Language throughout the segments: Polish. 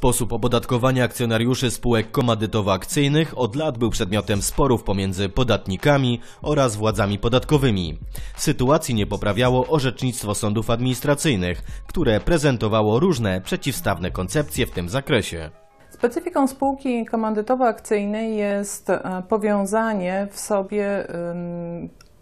Sposób opodatkowania akcjonariuszy spółek komandytowo-akcyjnych od lat był przedmiotem sporów pomiędzy podatnikami oraz władzami podatkowymi. Sytuacji nie poprawiało orzecznictwo sądów administracyjnych, które prezentowało różne przeciwstawne koncepcje w tym zakresie. Specyfiką spółki komandytowo-akcyjnej jest e, powiązanie w sobie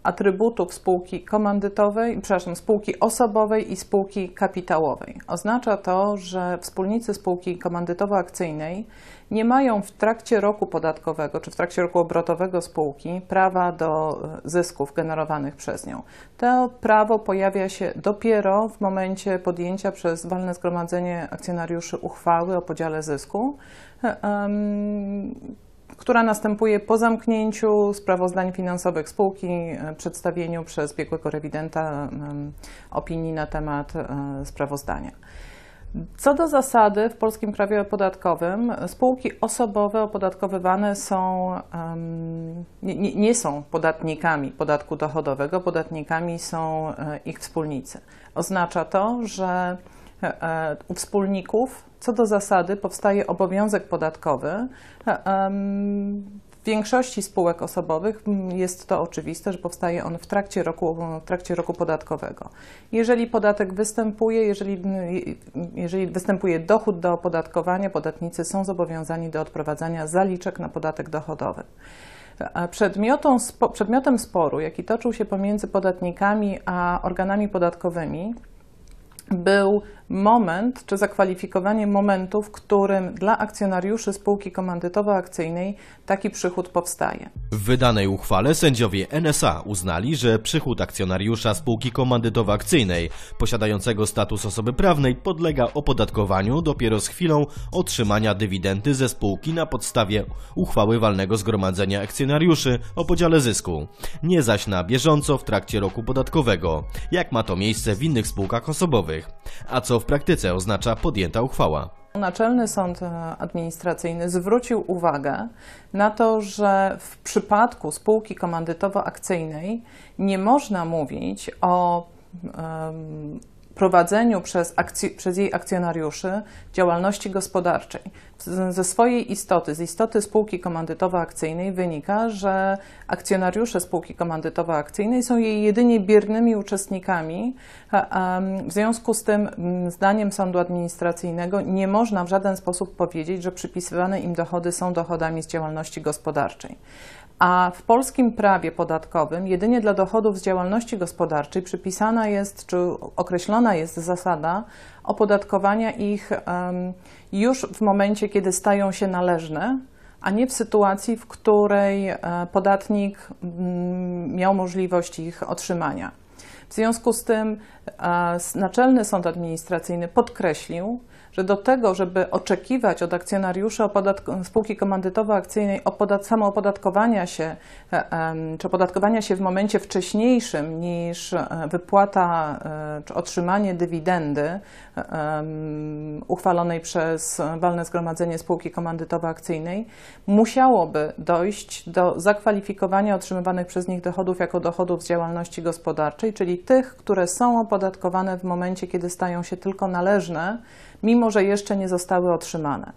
atrybutów spółki komandytowej, przepraszam, spółki osobowej i spółki kapitałowej. Oznacza to, że wspólnicy spółki komandytowo-akcyjnej nie mają w trakcie roku podatkowego czy w trakcie roku obrotowego spółki prawa do e, zysków generowanych przez nią. To prawo pojawia się dopiero w momencie podjęcia przez walne zgromadzenie akcjonariuszy uchwały o podziale zysku. E, która następuje po zamknięciu sprawozdań finansowych spółki, e, przedstawieniu przez biegłego rewidenta opinii na temat e, sprawozdania. Co do zasady, w polskim prawie podatkowym spółki osobowe opodatkowywane są, nie, nie, są podatnikami podatku dochodowego, podatnikami są e, ich wspólnicy. Oznacza to, że u wspólników co do zasady powstaje obowiązek podatkowy. E, w większości spółek osobowych jest to oczywiste, że powstaje on w trakcie roku, w trakcie roku podatkowego. Jeżeli podatek występuje, jeżeli, jeżeli występuje dochód do opodatkowania, podatnicy są zobowiązani do odprowadzania zaliczek na podatek dochodowy. E, przedmiotem sporu, jaki toczył się pomiędzy podatnikami a organami podatkowymi, był moment czy zakwalifikowanie momentu, w którym dla akcjonariuszy spółki komandytowo-akcyjnej taki przychód powstaje. W wydanej uchwale sędziowie NSA uznali, że przychód akcjonariusza spółki komandytowo-akcyjnej posiadającego status osoby prawnej podlega opodatkowaniu dopiero z chwilą otrzymania dywidendy ze spółki na podstawie uchwały walnego zgromadzenia akcjonariuszy o podziale zysku, nie zaś na bieżąco w trakcie roku podatkowego, jak ma to miejsce w innych spółkach osobowych. A co w praktyce oznacza podjęta uchwała? Naczelny Sąd e, Administracyjny zwrócił uwagę na to, że w przypadku spółki komandytowo-akcyjnej nie można mówić o prowadzeniu przez, przez jej akcjonariuszy działalności gospodarczej ze swojej istoty, z istoty spółki komandytowo-akcyjnej wynika, że akcjonariusze spółki komandytowo-akcyjnej są jej jedynie biernymi uczestnikami. W związku z tym, zdaniem sądu administracyjnego, nie można w żaden sposób powiedzieć, że przypisywane im dochody są dochodami z działalności gospodarczej. A w polskim prawie podatkowym jedynie dla dochodów z działalności gospodarczej przypisana jest czy określona jest zasada opodatkowania ich już w momencie, kiedy stają się należne, a nie w sytuacji, w której e, podatnik mm, miał możliwość ich otrzymania. W związku z tym Naczelny Sąd Administracyjny podkreślił, że do tego, żeby oczekiwać od akcjonariuszy spółki komandytowo-akcyjnej samoopodatkowania się e, czy opodatkowania się w momencie wcześniejszym niż e, wypłata e, czy otrzymanie dywidendy uchwalonej przez walne zgromadzenie spółki komandytowo-akcyjnej, musiałoby dojść do zakwalifikowania otrzymywanych przez nich dochodów jako dochodów z działalności gospodarczej, czyli tych, które są opodatkowane w momencie, kiedy stają się tylko należne, mimo że jeszcze nie zostały otrzymane.